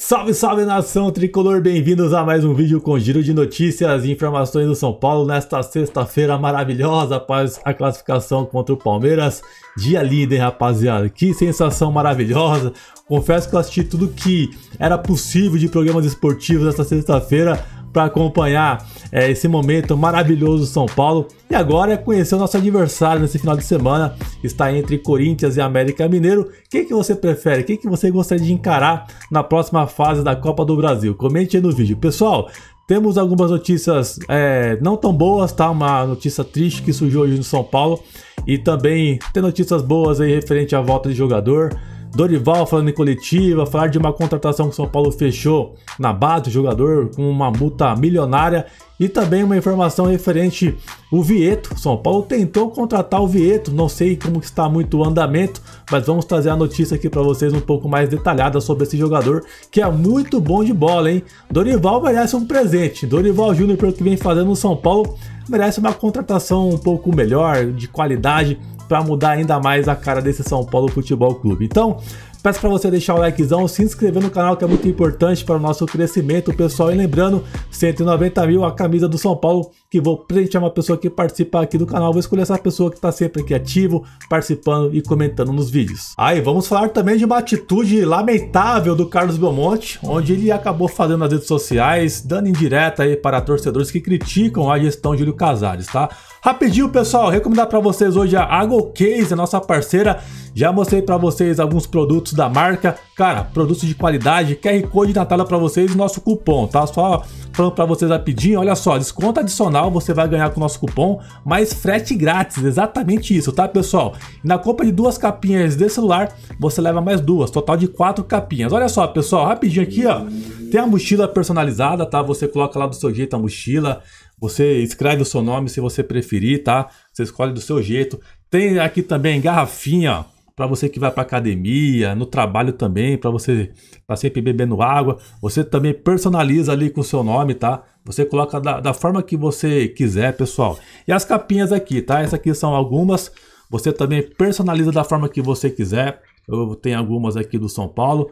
Salve, salve nação tricolor, bem-vindos a mais um vídeo com giro de notícias e informações do São Paulo nesta sexta-feira maravilhosa após a classificação contra o Palmeiras. Dia hein, rapaziada, que sensação maravilhosa. Confesso que eu assisti tudo que era possível de programas esportivos esta sexta-feira, para acompanhar é, esse momento maravilhoso do São Paulo. E agora é conhecer o nosso adversário nesse final de semana. Está entre Corinthians e América Mineiro. Quem que você prefere? Quem que você gostaria de encarar na próxima fase da Copa do Brasil? Comente aí no vídeo. Pessoal, temos algumas notícias é, não tão boas, tá? Uma notícia triste que surgiu hoje no São Paulo. E também tem notícias boas aí referente à volta de jogador. Dorival falando em coletiva, falar de uma contratação que o São Paulo fechou na base do jogador com uma multa milionária e também uma informação referente o Vieto. São Paulo tentou contratar o Vieto, não sei como está muito o andamento, mas vamos trazer a notícia aqui para vocês um pouco mais detalhada sobre esse jogador, que é muito bom de bola, hein? Dorival merece um presente. Dorival Júnior, pelo que vem fazendo no São Paulo, merece uma contratação um pouco melhor, de qualidade para mudar ainda mais a cara desse São Paulo Futebol Clube. Então, Peço para você deixar o likezão, se inscrever no canal que é muito importante para o nosso crescimento, pessoal. E lembrando, 190 mil a camisa do São Paulo, que vou presentear uma pessoa que participa aqui do canal. Vou escolher essa pessoa que está sempre aqui ativo, participando e comentando nos vídeos. Aí, vamos falar também de uma atitude lamentável do Carlos Belmonte, onde ele acabou fazendo nas redes sociais, dando indireta aí para torcedores que criticam a gestão de Júlio Casares, tá? Rapidinho, pessoal, recomendar para vocês hoje a Agocase, a nossa parceira. Já mostrei para vocês alguns produtos da marca. Cara, produtos de qualidade, QR Code na tela para vocês, nosso cupom, tá? Só falando para vocês rapidinho, olha só, desconto adicional você vai ganhar com o nosso cupom, mais frete grátis, exatamente isso, tá, pessoal? Na compra de duas capinhas de celular, você leva mais duas, total de quatro capinhas. Olha só, pessoal, rapidinho aqui, ó. Tem a mochila personalizada, tá? Você coloca lá do seu jeito a mochila, você escreve o seu nome se você preferir, tá? Você escolhe do seu jeito. Tem aqui também garrafinha, ó para você que vai para academia, no trabalho também, para você tá sempre bebendo água. Você também personaliza ali com o seu nome, tá? Você coloca da, da forma que você quiser, pessoal. E as capinhas aqui, tá? Essas aqui são algumas. Você também personaliza da forma que você quiser. Eu tenho algumas aqui do São Paulo.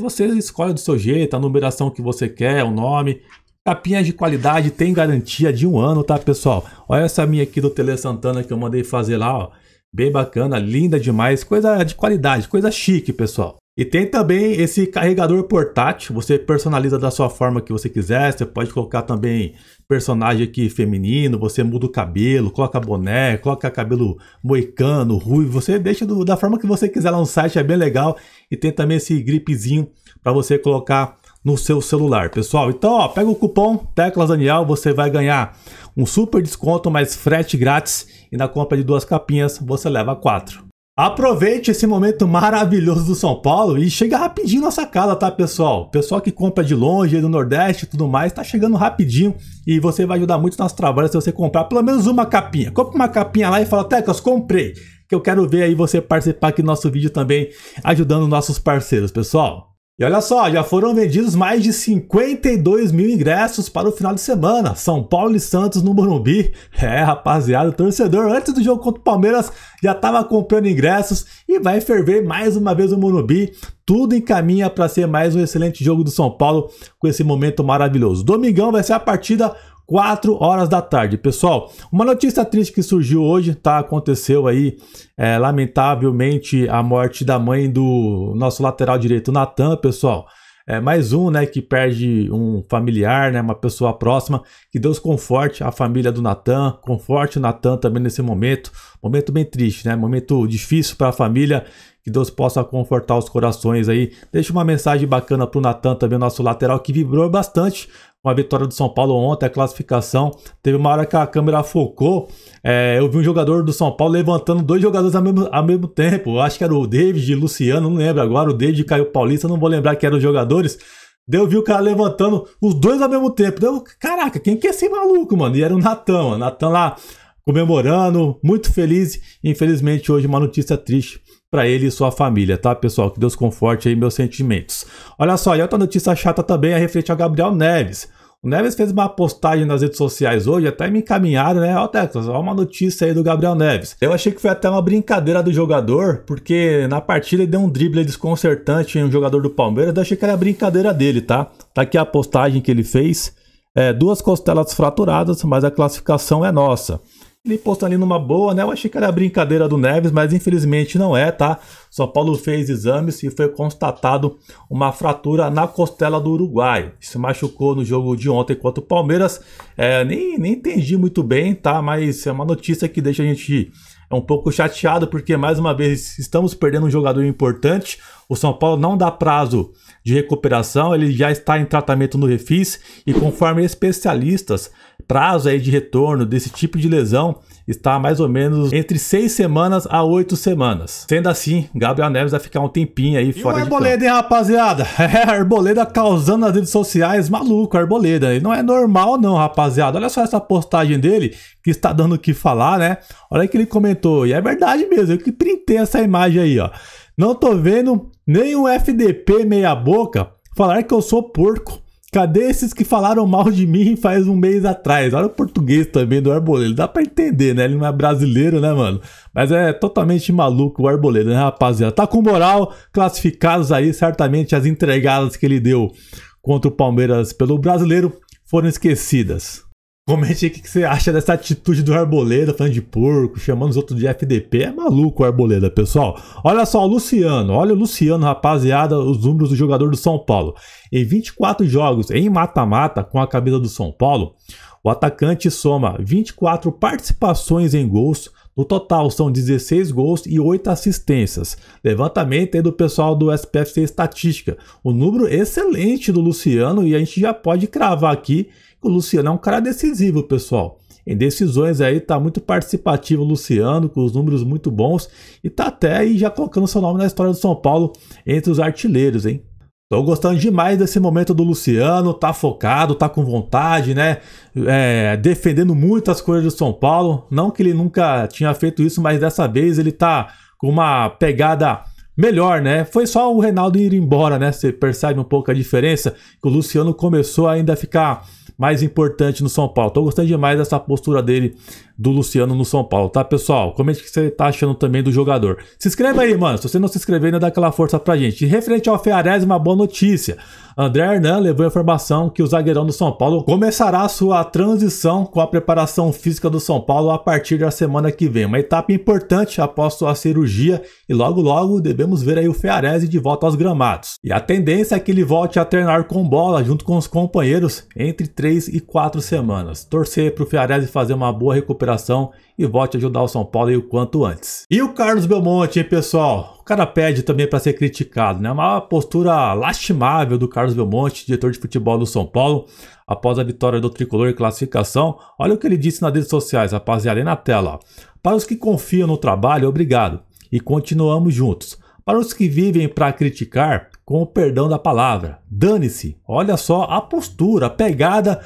você escolhe do seu jeito, a numeração que você quer, o nome. Capinhas de qualidade tem garantia de um ano, tá, pessoal? Olha essa minha aqui do Tele Santana que eu mandei fazer lá, ó. Bem bacana, linda demais, coisa de qualidade, coisa chique, pessoal. E tem também esse carregador portátil, você personaliza da sua forma que você quiser, você pode colocar também personagem aqui feminino, você muda o cabelo, coloca boné, coloca cabelo moicano, ruivo, você deixa do, da forma que você quiser lá no site, é bem legal. E tem também esse gripezinho para você colocar no seu celular, pessoal. Então, ó, pega o cupom Teclas Daniel, você vai ganhar um super desconto, mais frete grátis e na compra de duas capinhas você leva quatro. Aproveite esse momento maravilhoso do São Paulo e chega rapidinho nossa casa, tá, pessoal? Pessoal que compra de longe, do Nordeste e tudo mais, tá chegando rapidinho e você vai ajudar muito nas trabalhas se você comprar pelo menos uma capinha. Compre uma capinha lá e fala, Teclas, comprei! Que eu quero ver aí você participar aqui do nosso vídeo também, ajudando nossos parceiros, pessoal. E olha só, já foram vendidos mais de 52 mil ingressos para o final de semana. São Paulo e Santos no Morumbi. É, rapaziada, o torcedor antes do jogo contra o Palmeiras já estava comprando ingressos e vai ferver mais uma vez o Morumbi. Tudo encaminha para ser mais um excelente jogo do São Paulo com esse momento maravilhoso. Domingão vai ser a partida 4 horas da tarde. Pessoal, uma notícia triste que surgiu hoje, tá? Aconteceu aí, é, lamentavelmente, a morte da mãe do nosso lateral direito, Natan, pessoal. É, mais um, né, que perde um familiar, né, uma pessoa próxima. Que Deus conforte a família do Natan, conforte o Natan também nesse momento. Momento bem triste, né? Momento difícil para a família que Deus possa confortar os corações aí. Deixa uma mensagem bacana pro Natan também, nosso lateral, que vibrou bastante com a vitória do São Paulo ontem, a classificação. Teve uma hora que a câmera focou. É, eu vi um jogador do São Paulo levantando dois jogadores ao mesmo, ao mesmo tempo. Eu acho que era o David e Luciano, não lembro agora. O David caiu Paulista, não vou lembrar que eram os jogadores. Deu eu vi o cara levantando os dois ao mesmo tempo. Deu, caraca, quem que é esse maluco, mano? E era o Natan, mano. Natan lá comemorando, muito feliz. Infelizmente, hoje uma notícia triste para ele e sua família, tá, pessoal? Que Deus conforte aí meus sentimentos. Olha só, e outra notícia chata também é referente a Gabriel Neves. O Neves fez uma postagem nas redes sociais hoje, até me encaminharam, né? Ó, Texas, ó, uma notícia aí do Gabriel Neves. Eu achei que foi até uma brincadeira do jogador, porque na partida ele deu um drible desconcertante em um jogador do Palmeiras. Eu achei que era brincadeira dele, tá? Tá aqui a postagem que ele fez. É, duas costelas fraturadas, mas a classificação é nossa. Ele postou ali numa boa, né? Eu achei que era brincadeira do Neves, mas infelizmente não é, tá? São Paulo fez exames e foi constatado uma fratura na costela do Uruguai. Se machucou no jogo de ontem contra o Palmeiras. É, nem, nem entendi muito bem, tá? Mas é uma notícia que deixa a gente é um pouco chateado, porque mais uma vez estamos perdendo um jogador importante. O São Paulo não dá prazo de recuperação, ele já está em tratamento no Refis e conforme especialistas, prazo aí de retorno desse tipo de lesão está mais ou menos entre seis semanas a oito semanas. Sendo assim, Gabriel Neves vai ficar um tempinho aí e fora de Arboleda, rapaziada? É, Arboleda causando nas redes sociais, maluco, Arboleda. E não é normal não, rapaziada. Olha só essa postagem dele, que está dando o que falar, né? Olha que ele comentou, e é verdade mesmo, eu que printei essa imagem aí, ó. Não tô vendo nenhum FDP meia-boca falar que eu sou porco. Cadê esses que falaram mal de mim faz um mês atrás? Olha o português também do Arboleda, Dá pra entender, né? Ele não é brasileiro, né, mano? Mas é totalmente maluco o Arboleda, né, rapaziada? Tá com moral, classificados aí, certamente as entregadas que ele deu contra o Palmeiras pelo brasileiro foram esquecidas. Comente aí o que você acha dessa atitude do Arboleda falando de porco, chamando os outros de FDP. É maluco o Arboleda, pessoal. Olha só, o Luciano. Olha o Luciano, rapaziada, os números do jogador do São Paulo. Em 24 jogos em mata-mata com a camisa do São Paulo, o atacante soma 24 participações em gols, no total, são 16 gols e 8 assistências. Levantamento aí do pessoal do SPFC Estatística. O um número excelente do Luciano e a gente já pode cravar aqui que o Luciano é um cara decisivo, pessoal. Em decisões aí tá muito participativo o Luciano, com os números muito bons e tá até aí já colocando seu nome na história do São Paulo entre os artilheiros, hein? Tô gostando demais desse momento do Luciano, tá focado, tá com vontade, né? É, defendendo muito as coisas do São Paulo. Não que ele nunca tinha feito isso, mas dessa vez ele tá com uma pegada melhor, né? Foi só o Reinaldo ir embora, né? Você percebe um pouco a diferença. Que o Luciano começou ainda a ficar mais importante no São Paulo. Estou gostando demais dessa postura dele do Luciano no São Paulo, tá, pessoal? Comente o que você tá achando também do jogador. Se inscreva aí, mano. Se você não se inscrever, ainda dá aquela força pra gente. E referente ao Fearez, uma boa notícia. André Hernan levou a informação que o zagueirão do São Paulo começará sua transição com a preparação física do São Paulo a partir da semana que vem. Uma etapa importante após sua cirurgia e logo logo devemos ver aí o Fearese de volta aos gramados. E a tendência é que ele volte a treinar com bola junto com os companheiros entre 3 e 4 semanas. Torcer para o Fearese fazer uma boa recuperação e volte a ajudar o São Paulo aí o quanto antes. E o Carlos Belmonte, hein, pessoal? O cara pede também para ser criticado, né? Uma postura lastimável do Carlos Belmonte, diretor de futebol do São Paulo, após a vitória do tricolor e classificação. Olha o que ele disse nas redes sociais, rapaziada, aí na tela. Ó. Para os que confiam no trabalho, obrigado e continuamos juntos. Para os que vivem para criticar, com o perdão da palavra, dane-se. Olha só a postura, a pegada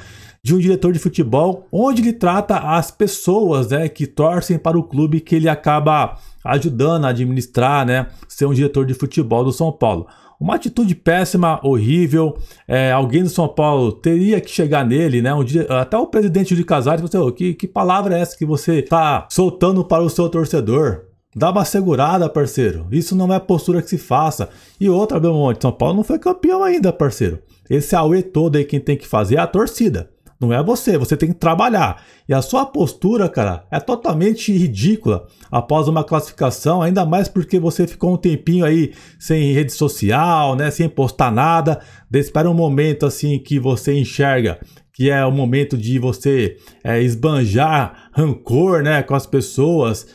de um diretor de futebol, onde ele trata as pessoas né, que torcem para o clube que ele acaba ajudando a administrar, né, ser um diretor de futebol do São Paulo. Uma atitude péssima, horrível. É, alguém do São Paulo teria que chegar nele, né? Um dia, até o presidente de Casares, você, oh, assim, que, que palavra é essa que você está soltando para o seu torcedor? Dá uma segurada, parceiro. Isso não é postura que se faça. E outra, monte São Paulo não foi campeão ainda, parceiro. Esse AUE todo aí quem tem que fazer é a torcida. Não é você, você tem que trabalhar. E a sua postura, cara, é totalmente ridícula após uma classificação, ainda mais porque você ficou um tempinho aí sem rede social, né, sem postar nada. Espera um momento assim que você enxerga que é o momento de você é, esbanjar rancor, né, com as pessoas,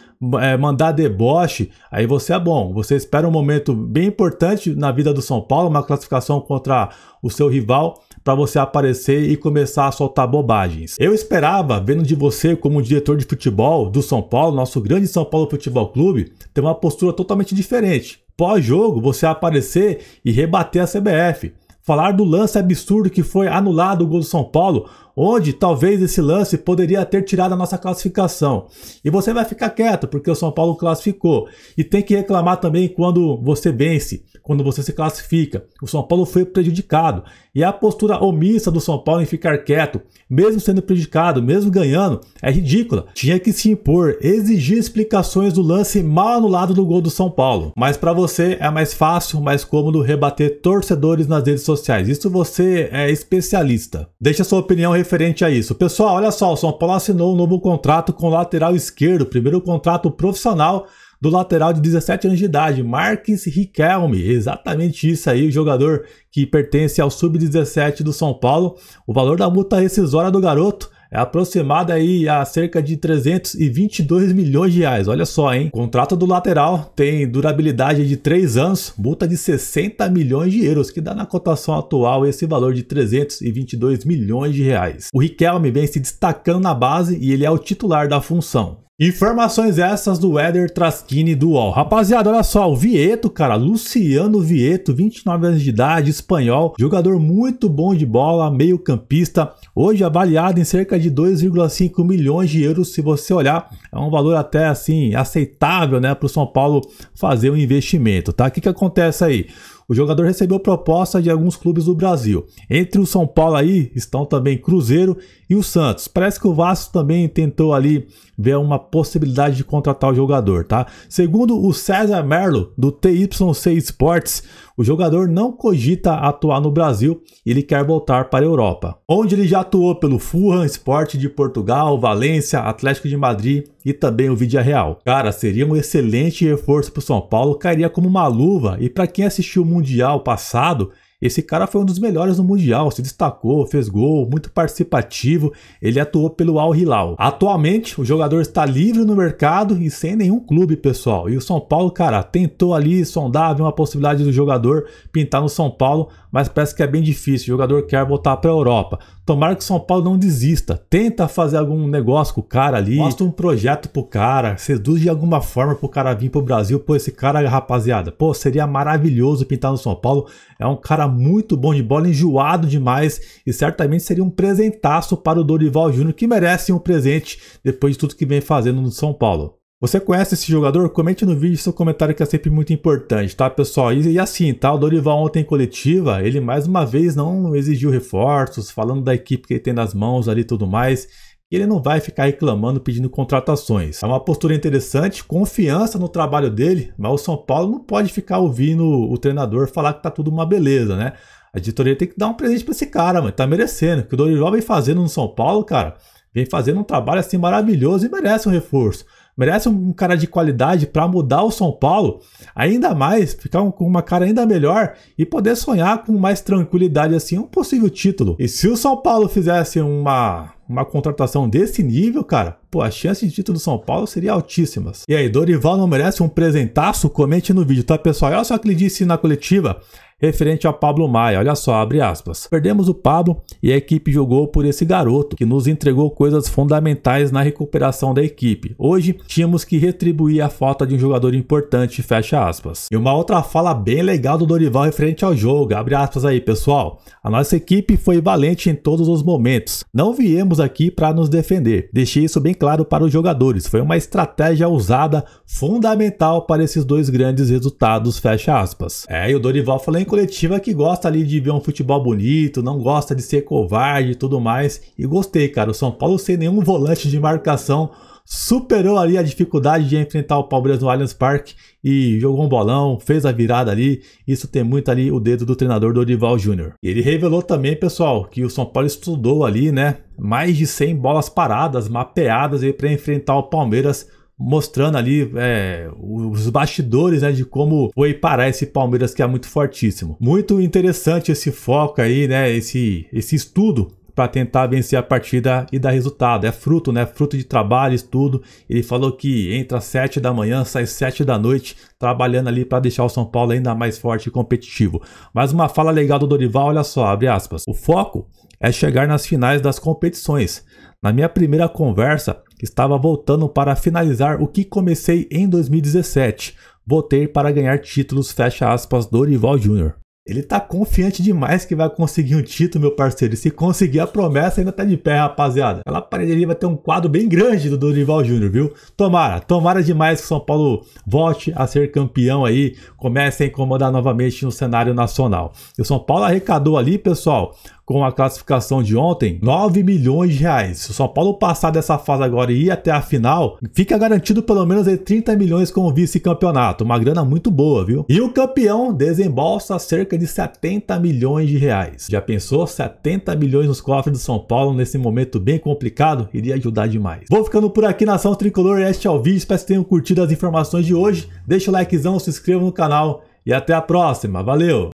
é, mandar deboche, aí você é bom. Você espera um momento bem importante na vida do São Paulo, uma classificação contra o seu rival para você aparecer e começar a soltar bobagens. Eu esperava, vendo de você como diretor de futebol do São Paulo, nosso grande São Paulo Futebol Clube, ter uma postura totalmente diferente. Pós-jogo, você aparecer e rebater a CBF. Falar do lance absurdo que foi anulado o gol do São Paulo, onde talvez esse lance poderia ter tirado a nossa classificação. E você vai ficar quieto, porque o São Paulo classificou. E tem que reclamar também quando você vence, quando você se classifica. O São Paulo foi prejudicado. E a postura omissa do São Paulo em ficar quieto, mesmo sendo prejudicado, mesmo ganhando, é ridícula. Tinha que se impor, exigir explicações do lance mal anulado do gol do São Paulo. Mas para você é mais fácil, mais cômodo rebater torcedores nas redes sociais. Isso você é especialista. Deixa sua opinião referente a isso. Pessoal, olha só, o São Paulo assinou um novo contrato com o lateral esquerdo, primeiro contrato profissional do lateral de 17 anos de idade, Marques Riquelme. Exatamente isso aí, o jogador que pertence ao sub-17 do São Paulo. O valor da multa rescisória do garoto é aproximado aí a cerca de 322 milhões de reais. Olha só, hein? O contrato do lateral tem durabilidade de 3 anos, multa de 60 milhões de euros, que dá na cotação atual esse valor de 322 milhões de reais. O Riquelme vem se destacando na base e ele é o titular da função. Informações essas do Éder Traskini do UOL. Rapaziada, olha só, o Vieto, cara, Luciano Vieto, 29 anos de idade, espanhol, jogador muito bom de bola, meio campista, hoje avaliado em cerca de 2,5 milhões de euros, se você olhar é um valor até assim aceitável, né, para o São Paulo fazer um investimento, tá? O que, que acontece aí? O jogador recebeu proposta de alguns clubes do Brasil. Entre o São Paulo aí estão também Cruzeiro e o Santos. Parece que o Vasco também tentou ali ver uma possibilidade de contratar o jogador, tá? Segundo o César Merlo do TYC Sports, o jogador não cogita atuar no Brasil, ele quer voltar para a Europa, onde ele já atuou pelo Fulham, Sport de Portugal, Valência, Atlético de Madrid e também o Vidia Real. Cara, seria um excelente reforço para o São Paulo, cairia como uma luva e para quem assistiu o Mundial passado esse cara foi um dos melhores no Mundial, se destacou, fez gol, muito participativo, ele atuou pelo Al Hilal. Atualmente, o jogador está livre no mercado e sem nenhum clube, pessoal. E o São Paulo, cara, tentou ali sondar, havia uma possibilidade do jogador pintar no São Paulo, mas parece que é bem difícil. O jogador quer voltar para a Europa. Tomara que o São Paulo não desista. Tenta fazer algum negócio com o cara ali, mostra um projeto pro cara, seduz de alguma forma pro cara vir pro Brasil. Pô, esse cara, rapaziada, pô, seria maravilhoso pintar no São Paulo. É um cara muito bom de bola, enjoado demais e certamente seria um presentaço para o Dorival Júnior, que merece um presente depois de tudo que vem fazendo no São Paulo. Você conhece esse jogador? Comente no vídeo seu comentário que é sempre muito importante, tá pessoal? E, e assim, tá? O Dorival ontem coletiva, ele mais uma vez não exigiu reforços, falando da equipe que ele tem nas mãos ali e tudo mais. E ele não vai ficar reclamando pedindo contratações. É uma postura interessante, confiança no trabalho dele, mas o São Paulo não pode ficar ouvindo o treinador falar que tá tudo uma beleza, né? A diretoria tem que dar um presente para esse cara, mano. Tá merecendo. O que o Dorival vem fazendo no São Paulo, cara, vem fazendo um trabalho assim maravilhoso e merece um reforço. Merece um cara de qualidade para mudar o São Paulo, ainda mais, ficar com uma cara ainda melhor e poder sonhar com mais tranquilidade assim um possível título. E se o São Paulo fizesse uma uma contratação desse nível, cara, pô, a chance de título do São Paulo seria altíssimas. E aí, Dorival não merece um presentaço? Comente no vídeo, tá, pessoal? olha só o que ele disse na coletiva referente ao Pablo Maia. Olha só, abre aspas. Perdemos o Pablo e a equipe jogou por esse garoto, que nos entregou coisas fundamentais na recuperação da equipe. Hoje, tínhamos que retribuir a falta de um jogador importante, fecha aspas. E uma outra fala bem legal do Dorival referente ao jogo, abre aspas aí, pessoal. A nossa equipe foi valente em todos os momentos. Não viemos aqui para nos defender. Deixei isso bem claro para os jogadores. Foi uma estratégia usada fundamental para esses dois grandes resultados, fecha aspas. É, e o Dorival falou em coletiva que gosta ali de ver um futebol bonito, não gosta de ser covarde e tudo mais. E gostei, cara. O São Paulo sem nenhum volante de marcação superou ali a dificuldade de enfrentar o Palmeiras no Allianz Parque e jogou um bolão, fez a virada ali. Isso tem muito ali o dedo do treinador Dorival Júnior. Ele revelou também, pessoal, que o São Paulo estudou ali, né? Mais de 100 bolas paradas, mapeadas aí para enfrentar o Palmeiras mostrando ali é, os bastidores né, de como foi parar esse Palmeiras que é muito fortíssimo. Muito interessante esse foco aí, né? Esse, esse estudo para tentar vencer a partida e dar resultado. É fruto, né? Fruto de trabalho, estudo. Ele falou que entra às 7 da manhã, sai às 7 da noite, trabalhando ali para deixar o São Paulo ainda mais forte e competitivo. Mas uma fala legal do Dorival, olha só, abre aspas. O foco é chegar nas finais das competições. Na minha primeira conversa, estava voltando para finalizar o que comecei em 2017. Votei para ganhar títulos, fecha aspas, Dorival Júnior. Ele tá confiante demais que vai conseguir um título, meu parceiro. E se conseguir a promessa, ainda tá de pé, rapaziada. Aquela parede ali vai ter um quadro bem grande do Dorival Júnior, viu? Tomara, tomara demais que o São Paulo volte a ser campeão aí, comece a incomodar novamente no cenário nacional. E o São Paulo arrecadou ali, pessoal, com a classificação de ontem, 9 milhões de reais. Se o São Paulo passar dessa fase agora e ir até a final, fica garantido pelo menos 30 milhões com o vice-campeonato. Uma grana muito boa, viu? E o campeão desembolsa cerca de 70 milhões de reais. Já pensou? 70 milhões nos cofres do São Paulo nesse momento bem complicado? Iria ajudar demais. Vou ficando por aqui, Nação Tricolor. Este é o vídeo. Espero que tenham curtido as informações de hoje. Deixa o likezão, se inscreva no canal e até a próxima. Valeu!